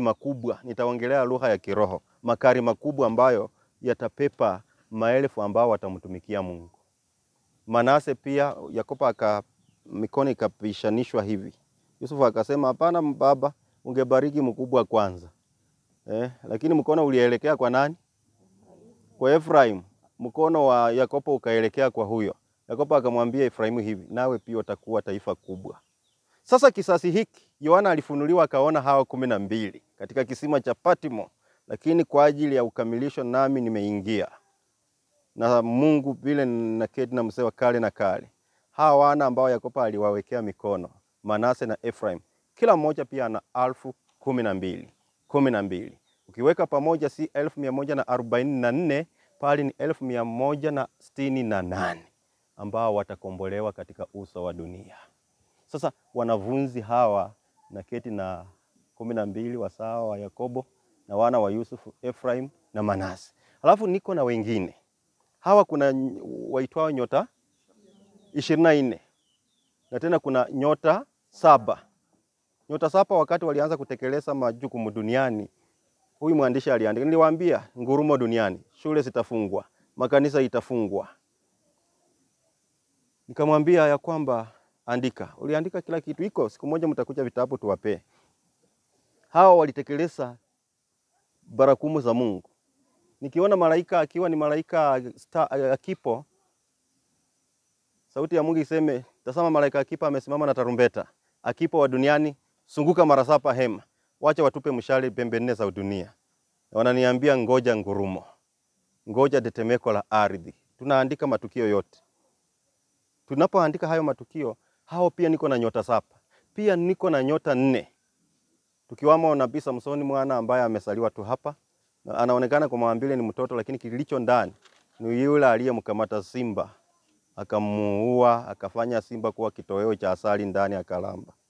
makubwa, nitaongelea lugha ya kiroho, makari makubwa ambayo yatapepa maelfu ambao watamtumikia Mungu. Manase pia Yakobo aka mikono ikapishanishwa hivi. Yusufu akasema hapana, baba, ungebariki mkubwa kwanza eh, lakini mkono ulielekea kwa nani? Kwa Efraim. Mkono wa Yakobo ukaelekea kwa huyo. Yakobo akamwambia Efraimu hivi, nawe pia utakuwa taifa kubwa. Sasa kisasi hiki Yohana alifunuliwa akaona hawa kumi na mbili katika kisima cha Patmo, lakini kwa ajili ya ukamilisho nami nimeingia na Mungu vile naketi na mzee wa kale na kale. Hawa wana ambao Yakobo aliwawekea mikono, Manase na Ephraim, kila mmoja pia ana alfu kumi na mbili kumi na mbili ukiweka pamoja si elfu mia moja na arobaini na nne pali ni elfu mia moja na sitini na nane ambao watakombolewa katika uso wa dunia. Sasa wanafunzi hawa keti na kumi na mbili wasawa wa Yakobo na wana wa Yusufu, Efraim na Manase. Alafu niko na wengine hawa, kuna waitwao nyota ishirini na nne na tena kuna nyota saba. Nyota saba wakati walianza kutekeleza majukumu duniani, huyu mwandishi aliandika, niliwaambia ngurumo duniani, shule zitafungwa, makanisa itafungwa. Nikamwambia ya kwamba andika, uliandika kila kitu, iko siku moja mtakuja vitabu tuwape. Hawa walitekeleza barakumu za Mungu. Nikiona malaika akiwa ni malaika akipo, sauti ya Mungu iseme, tazama malaika akipa amesimama na tarumbeta, akipo wa duniani, sunguka mara saba hema, wacha watupe mshale pembe nne za dunia. Wananiambia ngoja ngurumo, ngoja tetemeko la ardhi. Tunaandika matukio yote. Tunapoandika hayo matukio, hao pia niko na nyota saba, pia niko na nyota nne, tukiwamo Nabii Samsoni mwana ambaye amesaliwa tu hapa anaonekana kwa maumbile ni mtoto, lakini kilicho ndani ni yule aliyemkamata simba akamuua akafanya simba kuwa kitoweo cha asali ndani ya kalamba.